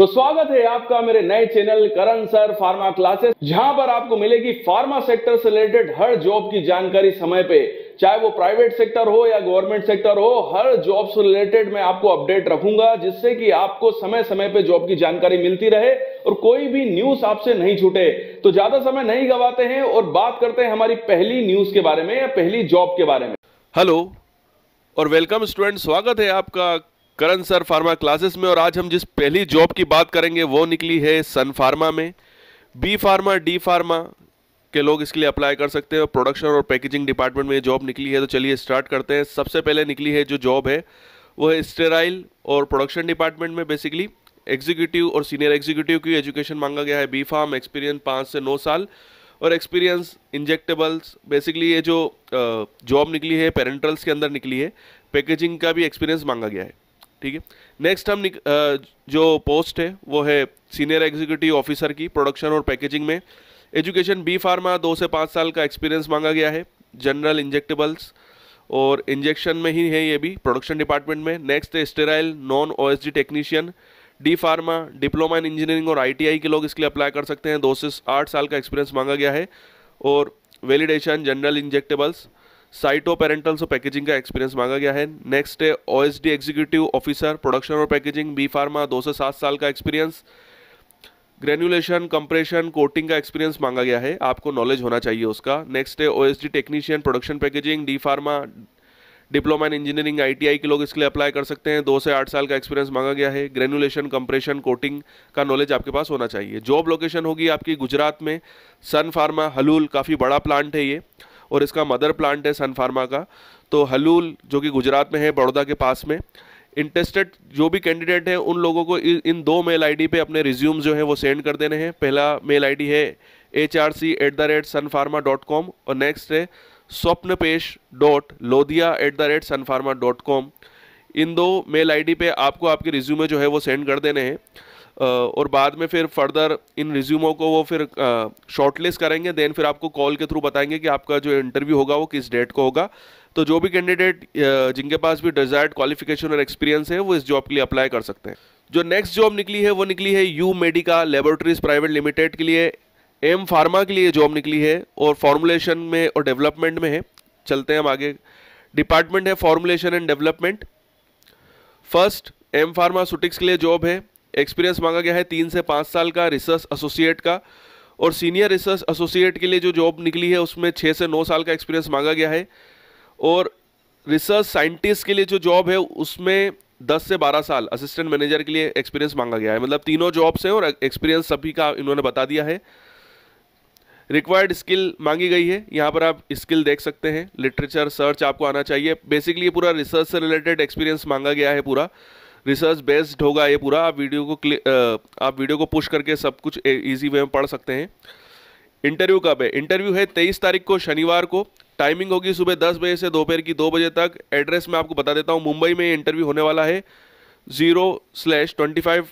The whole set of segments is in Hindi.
तो स्वागत है आपका मेरे नए channel Karan sir pharma classes जहां पर आपको मिलेगी फार्मा सेक्टर से रिलेटेड हर जॉब की जानकारी समय पे चाहे वो प्राइवेट सेक्टर हो या गवर्नमेंट सेक्टर हो हर जॉब से रिलेटेड मैं आपको अपडेट रखूंगा जिससे कि आपको समय समय पे जॉब की जानकारी मिलती रहे और कोई भी न्यूज आपसे नहीं छूटे तो ज्यादा समय नहीं गवाते हैं और बात करते हैं हमारी पहली न्यूज के बारे में या पहली जॉब के बारे में हेलो और वेलकम स्टूडेंट स्वागत है आपका करण सर फार्मा क्लासेस में और आज हम जिस पहली जॉब की बात करेंगे वो निकली है सन फार्मा में बी फार्मा डी फार्मा के लोग इसके लिए अप्लाई कर सकते हैं प्रोडक्शन और पैकेजिंग डिपार्टमेंट में ये जॉब निकली है तो चलिए स्टार्ट करते हैं सबसे पहले निकली है जो जॉब है वो है स्टेराइल और प्रोडक्शन डिपार्टमेंट में बेसिकली एग्जीक्यूटिव और सीनियर एग्जीक्यूटिव की एजुकेशन मांगा गया है बी फार्म एक्सपीरियंस पाँच से नौ साल और एक्सपीरियंस इंजेक्टेबल्स बेसिकली ये जो जॉब निकली है पेरेंटल्स के अंदर निकली है पैकेजिंग का भी एक्सपीरियंस मांगा गया है ठीक है नेक्स्ट हम जो पोस्ट है वो है सीनियर एग्जीक्यूटिव ऑफिसर की प्रोडक्शन और पैकेजिंग में एजुकेशन बी फार्मा दो से पाँच साल का एक्सपीरियंस मांगा गया है जनरल इंजेक्टेबल्स और इंजेक्शन में ही है ये भी प्रोडक्शन डिपार्टमेंट में नेक्स्ट है sterile non O technician D pharma diploma in engineering और आईटीआई के लोग इसके लिए अप्लाई कर सकते हैं दो से आठ साल का एक्सपीरियंस मांगा गया है और validation general injectables cyto parenteral और पैकेजिंग का एक्सपीरियंस मांगा गया है नेक्स्ट है ओ एग्जीक्यूटिव ऑफिसर प्रोडक्शन और पैकेजिंग बी फार्मा दो से सात साल का एक्सपीरियंस ग्रेनुलेशन कंप्रेशन कोटिंग का एक्सपीरियंस मांगा गया है आपको नॉलेज होना चाहिए उसका नेक्स्ट है O technician production packaging D pharma diploma in engineering I के लोग इसके लिए अप्लाई कर सकते हैं दो से आठ साल का एक्सपीरियंस मांगा गया है ग्रेनुलेशन कंप्रेशन कोटिंग का नॉलेज आपके पास होना चाहिए जॉब लोकेशन होगी आपकी गुजरात में सन फार्मा हलूल काफ़ी बड़ा प्लांट है ये और इसका मदर प्लांट है सन फार्मा का तो हलूल जो कि गुजरात में है बड़ौदा के पास में इंटरेस्टेड जो भी कैंडिडेट हैं उन लोगों को इन दो मेल आईडी पे अपने रिज्यूम जो है वो सेंड कर देने हैं पहला मेल आईडी है H R C at the rate Sun pharma dot com और नेक्स्ट है Swapnapesh dot Lodhiya at the rate Sun pharma dot com इन दो मेल आईडी पे आपको आपके रिज्यूमे जो है वो सेंड कर देने हैं और बाद में फिर फर्दर इन रिज्यूमों को वो फिर शॉर्टलिस्ट करेंगे देन फिर आपको कॉल के थ्रू बताएंगे कि आपका जो इंटरव्यू होगा वो किस डेट को होगा तो जो भी कैंडिडेट जिनके पास भी डिज़ायर्ड क्वालिफिकेशन और एक्सपीरियंस है वो इस जॉब के लिए अप्लाई कर सकते हैं जो नेक्स्ट जॉब निकली है वो निकली है Umedica laboratories private limited के लिए एम फार्मा के लिए जॉब निकली है और फॉर्मुलेशन में और डेवलपमेंट में है चलते हैं हम आगे डिपार्टमेंट है formulation and development first M pharmaceutics के लिए जॉब है एक्सपीरियंस मांगा गया है तीन से पाँच साल का रिसर्च एसोसिएट का और सीनियर रिसर्च एसोसिएट के लिए जो जॉब निकली है उसमें छः से नौ साल का एक्सपीरियंस मांगा गया है और रिसर्च साइंटिस्ट के लिए जो जॉब है उसमें दस से बारह साल असिस्टेंट मैनेजर के लिए एक्सपीरियंस मांगा गया है मतलब तीनों जॉब्स हैं और एक्सपीरियंस सभी का इन्होंने बता दिया है रिक्वायर्ड स्किल मांगी गई है यहाँ पर आप स्किल देख सकते हैं लिटरेचर सर्च आपको आना चाहिए बेसिकली पूरा रिसर्च से रिलेटेड एक्सपीरियंस मांगा गया है पूरा रिसर्च बेस्ड होगा ये पूरा आप वीडियो को क्लिक आप वीडियो को पुश करके सब कुछ ईजी वे में पढ़ सकते हैं इंटरव्यू कब है इंटरव्यू है तेईस तारीख को शनिवार को टाइमिंग होगी सुबह दस बजे से दोपहर की दो बजे तक एड्रेस मैं आपको बता देता हूँ मुंबई में इंटरव्यू होने वाला है zero slash twenty five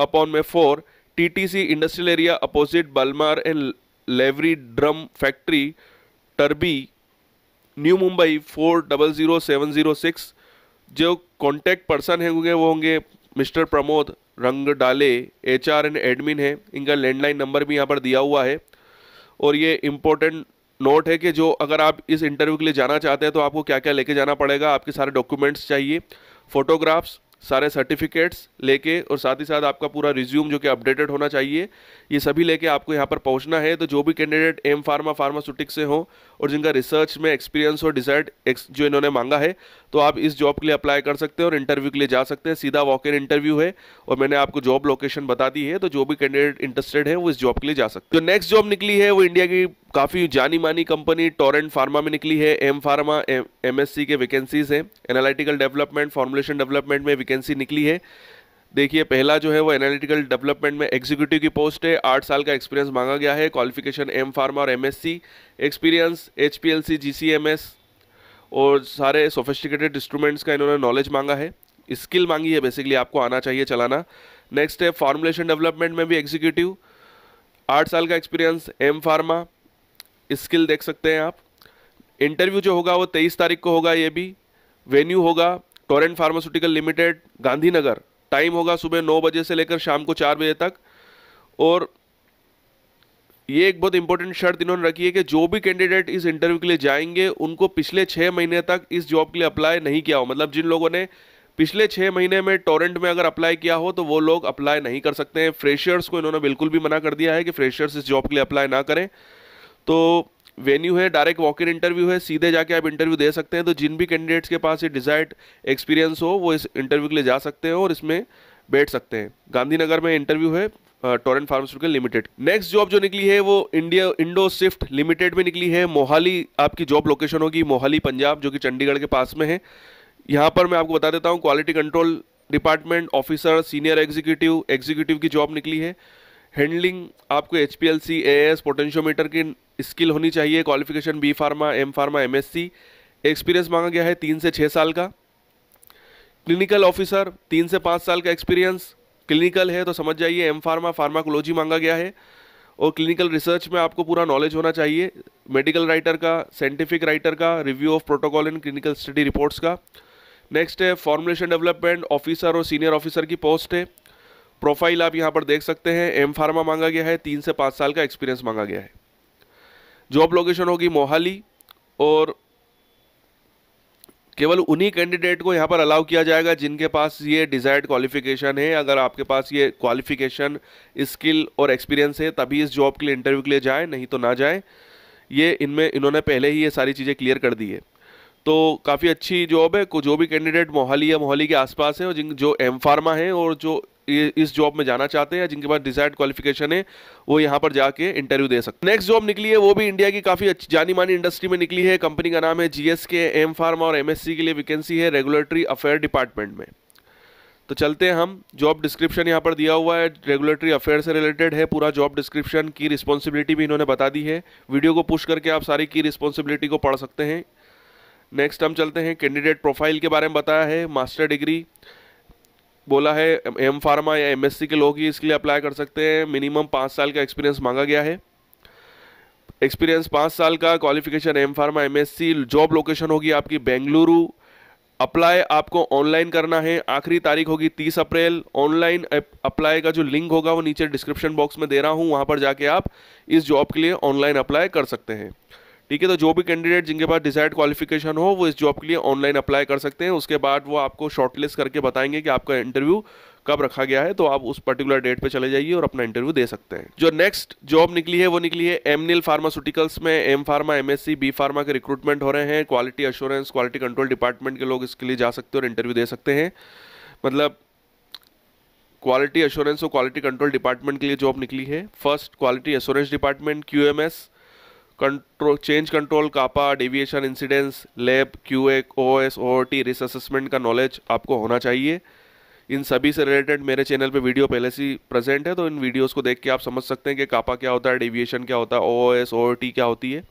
upon में four T T C industrial area opposite Balmer and Lawrie drum factory टर्बी new Mumbai four double zero seven zero six जो कॉन्टैक्ट पर्सन होंगे वो होंगे मिस्टर प्रमोद रंग डाले एच आर एंड एडमिन है इनका लैंडलाइन नंबर भी यहाँ पर दिया हुआ है और ये इम्पोर्टेंट नोट है कि जो अगर आप इस इंटरव्यू के लिए जाना चाहते हैं तो आपको क्या क्या लेके जाना पड़ेगा आपके सारे डॉक्यूमेंट्स चाहिए फ़ोटोग्राफ्स सारे सर्टिफिकेट्स लेके और साथ ही साथ आपका पूरा रिज्यूम जो कि अपडेटेड होना चाहिए ये सभी लेके आपको यहाँ पर पहुँचना है तो जो भी कैंडिडेट एम फार्मा फार्मास्यूटिक्स से हो और जिनका रिसर्च में एक्सपीरियंस और डिजायर्ड जो इन्होंने मांगा है तो आप इस जॉब के लिए अप्लाई कर सकते हैं और इंटरव्यू के लिए जा सकते हैं सीधा वॉक इन इंटरव्यू है और मैंने आपको जॉब लोकेशन बता दी है तो जो भी कैंडिडेट इंटरेस्टेड है वो इस जॉब के लिए जा सकते हैं जो नेक्स्ट जॉब निकली है वो इंडिया की काफ़ी जानी मानी कंपनी टोरेंट फार्मा में निकली है एम फार्मा एम के वैकेंसीज हैं एनालिटिकल डेवलपमेंट फॉर्मुलेशन डेवलपमेंट में वैकेंसी वैकेंसी निकली है देखिए पहला जो है वो एनालिटिकल डेवलपमेंट में एग्जीक्यूटिव की पोस्ट है आठ साल का एक्सपीरियंस मांगा गया है क्वालिफिकेशन एम फार्मा और एमएससी एक्सपीरियंस एचपीएलसी जीसीएमएस और सारे सोफिस्टिकेटेड इंस्ट्रूमेंट्स का इन्होंने नॉलेज मांगा है स्किल मांगी है बेसिकली आपको आना चाहिए चलाना नेक्स्ट है फार्मुलेशन डेवलपमेंट में भी एग्जीक्यूटिव आठ साल का एक्सपीरियंस एम फार्मा स्किल देख सकते हैं आप इंटरव्यू जो होगा वो तेईस तारीख को होगा ये भी वेन्यू होगा Torrent pharmaceutical limited Gandhinagar time होगा सुबह नौ बजे से लेकर शाम को चार बजे तक और ये एक बहुत इंपॉर्टेंट शर्त इन्होंने रखी है कि जो भी कैंडिडेट इस इंटरव्यू के लिए जाएंगे उनको पिछले छः महीने तक इस जॉब के लिए अप्लाई नहीं किया हो मतलब जिन लोगों ने पिछले छः महीने में टोरेंट में अगर अप्लाई किया हो तो वो लोग अप्लाई नहीं कर सकते हैं फ्रेशर्स को इन्होंने बिल्कुल भी मना कर दिया है कि फ्रेशर्स इस जॉब के लिए अप्लाई ना करें तो वेन्यू है डायरेक्ट वॉक इन इंटरव्यू है सीधे जाके आप इंटरव्यू दे सकते हैं तो जिन भी कैंडिडेट्स के पास ये डिज़ायर्ड एक्सपीरियंस हो वो इस इंटरव्यू के लिए जा सकते हैं और इसमें बैठ सकते हैं गांधीनगर में इंटरव्यू है Torrent pharmaceutical limited next job जो निकली है वो इंडिया इंडो स्विफ्ट लिमिटेड में निकली है मोहाली आपकी जॉब लोकेशन होगी मोहाली पंजाब जो कि चंडीगढ़ के पास में है यहाँ पर मैं आपको बता देता हूँ quality control department officer senior executive executive की जॉब निकली है हैंडलिंग आपको H P L C A S potentiometer की स्किल होनी चाहिए qualification B pharma M pharma M experience मांगा गया है तीन से छः साल का क्लिनिकल ऑफिसर तीन से पाँच साल का एक्सपीरियंस क्लिनिकल है तो समझ जाइए एम फार्मा फार्माकोलॉजी मांगा गया है और क्लिनिकल रिसर्च में आपको पूरा नॉलेज होना चाहिए मेडिकल राइटर का साइंटिफिक राइटर का review of protocol and clinical study reports का नेक्स्ट है फॉर्मुलेशन डेवलपमेंट ऑफिसर और सीनियर ऑफिसर की पोस्ट है प्रोफाइल आप यहाँ पर देख सकते हैं एम फार्मा मांगा गया है तीन से पाँच साल का एक्सपीरियंस मांगा गया है जॉब लोकेशन होगी मोहाली और केवल उन्हीं कैंडिडेट को यहाँ पर अलाउ किया जाएगा जिनके पास ये डिज़ायर्ड क्वालिफिकेशन है अगर आपके पास ये क्वालिफिकेशन स्किल और एक्सपीरियंस है तभी इस जॉब के लिए इंटरव्यू के लिए जाए नहीं तो ना जाए ये इनमें इन्होंने पहले ही ये सारी चीज़ें क्लियर कर दी तो है तो काफ़ी अच्छी जॉब है जो भी कैंडिडेट मोहाली या मोहाली के आसपास है और जिन जो एम फार्मा है और जो ये इस जॉब में जाना चाहते हैं या जिनके पास डिजायर्ड क्वालिफिकेशन है वो यहाँ पर जाके इंटरव्यू दे सकते हैं नेक्स्ट जॉब निकली है वो भी इंडिया की काफ़ी अच्छी जानी मानी इंडस्ट्री में निकली है कंपनी का नाम है जीएसके एम फार्मा और एमएससी के लिए वैकेंसी है रेगुलेटरी अफेयर डिपार्टमेंट में तो चलते हैं हम जॉब डिस्क्रिप्शन यहाँ पर दिया हुआ है रेगुलेटरी अफेयर से रिलेटेड है पूरा जॉब डिस्क्रिप्शन की रिस्पॉन्सिबिलिटी भी इन्होंने बता दी है वीडियो को पुश करके आप सारी की रिस्पॉन्सिबिलिटी को पढ़ सकते हैं नेक्स्ट हम चलते हैं कैंडिडेट प्रोफाइल के बारे में बताया है मास्टर डिग्री बोला है एम फार्मा या एमएससी के लोग ही इसके लिए अप्लाई कर सकते हैं मिनिमम पाँच साल का एक्सपीरियंस मांगा गया है एक्सपीरियंस पाँच साल का qualification M pharma MSc job location होगी आपकी बेंगलुरु अप्लाई आपको ऑनलाइन करना है आखिरी तारीख होगी 30 अप्रैल ऑनलाइन अप्लाई का जो लिंक होगा वो नीचे डिस्क्रिप्शन बॉक्स में दे रहा हूँ वहाँ पर जाके आप इस जॉब के लिए ऑनलाइन अप्लाई कर सकते हैं ठीक है तो जो भी कैंडिडेट जिनके पास डिसाइड क्वालिफिकेशन हो वो इस जॉब के लिए ऑनलाइन अप्लाई कर सकते हैं उसके बाद वो आपको शॉर्टलिस्ट करके बताएंगे कि आपका इंटरव्यू कब रखा गया है तो आप उस पर्टिकुलर डेट पे चले जाइए और अपना इंटरव्यू दे सकते हैं जो नेक्स्ट जॉब निकली है वो निकली है एमनिल फार्मास्यूटिकल्स में M pharma MSc B pharma के रिक्रूटमेंट हो रहे हैं quality assurance quality control department के लोग इसके लिए जा सकते हैं और इंटरव्यू दे सकते हैं मतलब क्वालिटी अश्योरेंस और क्वालिटी कंट्रोल डिपार्टमेंट के लिए जॉब निकली है first quality assurance department Q control change control CAPA deviation incidence lab Q A O S O T risk assessment का नॉलेज आपको होना चाहिए इन सभी से रिलेटेड मेरे चैनल पे वीडियो पहले से प्रेजेंट है तो इन वीडियोस को देख के आप समझ सकते हैं कि कापा क्या होता है डेविएशन क्या होता है ओ एस ओ टी क्या होती है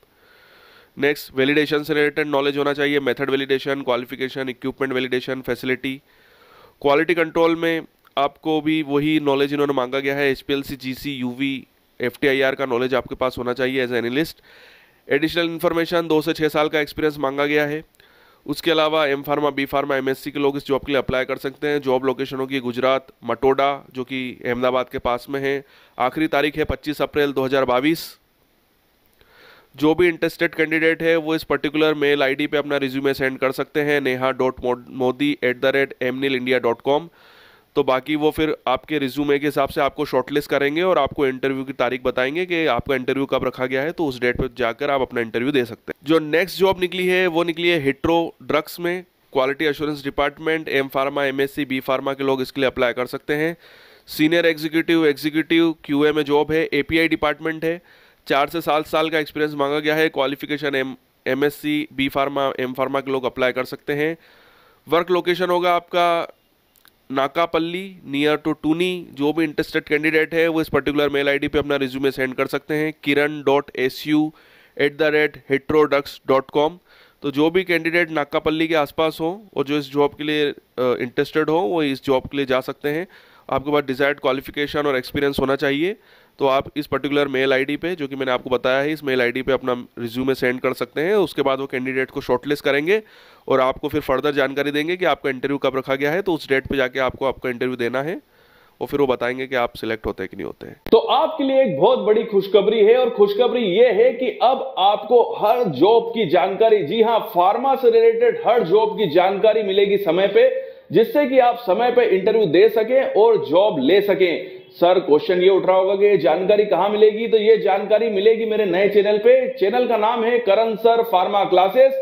नेक्स्ट वैलिडेशन से रिलेटेड नॉलेज होना चाहिए method validation qualification equipment validation facility quality control में आपको भी वही नॉलेज इन्होंने मांगा गया है H P L C G C U V F का नॉलेज आपके पास होना चाहिए एज एनालिस्ट एडिशनल इन्फॉर्मेशन दो से छः साल का एक्सपीरियंस मांगा गया है उसके अलावा M pharma B pharma M के लोग इस जॉब के लिए अप्लाई कर सकते हैं जॉब लोकेशन होगी गुजरात मटोडा जो कि अहमदाबाद के पास में है आखिरी तारीख है 25 अप्रैल 2022 जो भी इंटरेस्टेड कैंडिडेट है वो इस पर्टिकुलर मेल आईडी पे अपना रिज्यूमे सेंड कर सकते हैं Neha dot Modi at the rate Amneal India dot com तो बाकी वो फिर आपके रिज्यूमे के हिसाब से आपको शॉर्टलिस्ट करेंगे और आपको इंटरव्यू की तारीख बताएंगे कि आपका इंटरव्यू कब रखा गया है तो उस डेट पर जाकर आप अपना इंटरव्यू दे सकते हैं जो नेक्स्ट जॉब निकली है वो निकली है हिट्रो ड्रग्स में quality assurance department M pharma M S C B pharma के लोग इसके लिए अप्लाई कर सकते हैं सीनियर एग्जीक्यूटिव एग्जीक्यूटिव क्यू में जॉब है ए डिपार्टमेंट है चार से सात साल का एक्सपीरियंस मांगा गया है qualification M M S C B pharma M pharma के लोग अप्लाई कर सकते हैं वर्क लोकेशन होगा आपका नाकापल्ली नियर टू टूनी जो भी इंटरेस्टेड कैंडिडेट है वो इस पर्टिकुलर मेल आईडी पे अपना रिज्यूमे सेंड कर सकते हैं Kiran dot S U at the rate heterodrugs dot com तो जो भी कैंडिडेट नाकापल्ली के आसपास हो और जो इस जॉब के लिए इंटरेस्टेड हो वो इस जॉब के लिए जा सकते हैं आपके पास डिज़ायर्ड क्वालिफिकेशन और एक्सपीरियंस होना चाहिए तो आप इस पर्टिकुलर मेल आईडी पे जो कि मैंने आपको बताया है इस मेल आईडी पे अपना रिज्यूमे सेंड कर सकते हैं उसके बाद वो कैंडिडेट को शॉर्टलिस्ट करेंगे और आपको फिर फर्दर जानकारी देंगे कि आपका इंटरव्यू कब रखा गया है तो उस डेट पर जाके आपको आपका इंटरव्यू देना है और फिर वो बताएंगे कि आप सिलेक्ट होते हैं कि नहीं होते हैं तो आपके लिए एक बहुत बड़ी खुशखबरी है और खुशखबरी ये है कि अब आपको हर जॉब की जानकारी जी हाँ फार्मा से रिलेटेड हर जॉब की जानकारी मिलेगी समय पे जिससे कि आप समय पे इंटरव्यू दे सकें और जॉब ले सकें सर क्वेश्चन ये उठ रहा होगा कि ये जानकारी कहाँ मिलेगी तो ये जानकारी मिलेगी मेरे नए चैनल पे चैनल का नाम है करण सर फार्मा क्लासेस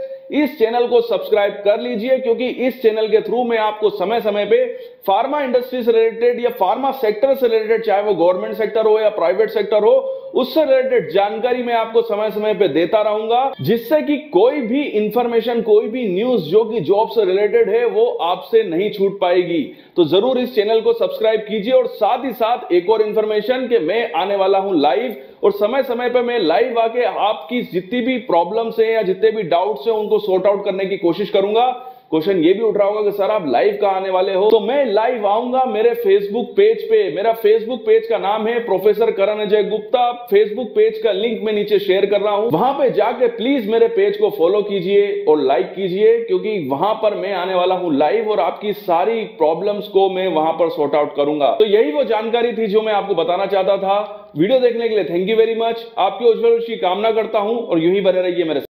इस चैनल को सब्सक्राइब कर लीजिए क्योंकि इस चैनल के थ्रू मैं आपको समय समय पे फार्मा इंडस्ट्री से रिलेटेड या फार्मा सेक्टर से रिलेटेड चाहे वो गवर्नमेंट सेक्टर हो या प्राइवेट सेक्टर हो उससे रिलेटेड जानकारी मैं आपको समय समय पे देता रहूंगा जिससे कि कोई भी इंफॉर्मेशन कोई भी न्यूज जो कि जॉब से रिलेटेड है वो आपसे नहीं छूट पाएगी तो जरूर इस चैनल को सब्सक्राइब कीजिए और साथ ही साथ एक और इंफॉर्मेशन के मैं आने वाला हूं लाइव और समय समय पर मैं लाइव आके आपकी जितनी भी प्रॉब्लम्स हैं या जितने भी डाउट्स हैं उनको सॉर्ट आउट करने की कोशिश करूंगा क्वेश्चन ये भी उठ रहा होगा कि सर आप लाइव कहा आने वाले हो तो मैं लाइव आऊंगा मेरे फेसबुक पेज पे मेरा फेसबुक पेज का नाम है professor Karan Ajay Gupta Facebook page का लिंक मैं नीचे शेयर कर रहा हूँ वहां पे जाके प्लीज मेरे पेज को फॉलो कीजिए और लाइक कीजिए क्योंकि वहां पर मैं आने वाला हूँ लाइव और आपकी सारी प्रॉब्लम को मैं वहां पर सॉर्ट आउट करूंगा तो यही वो जानकारी थी जो मैं आपको बताना चाहता था वीडियो देखने के लिए थैंक यू वेरी मच आपकी उज्जवल की कामना करता हूँ और यही ही बने रहिए मेरे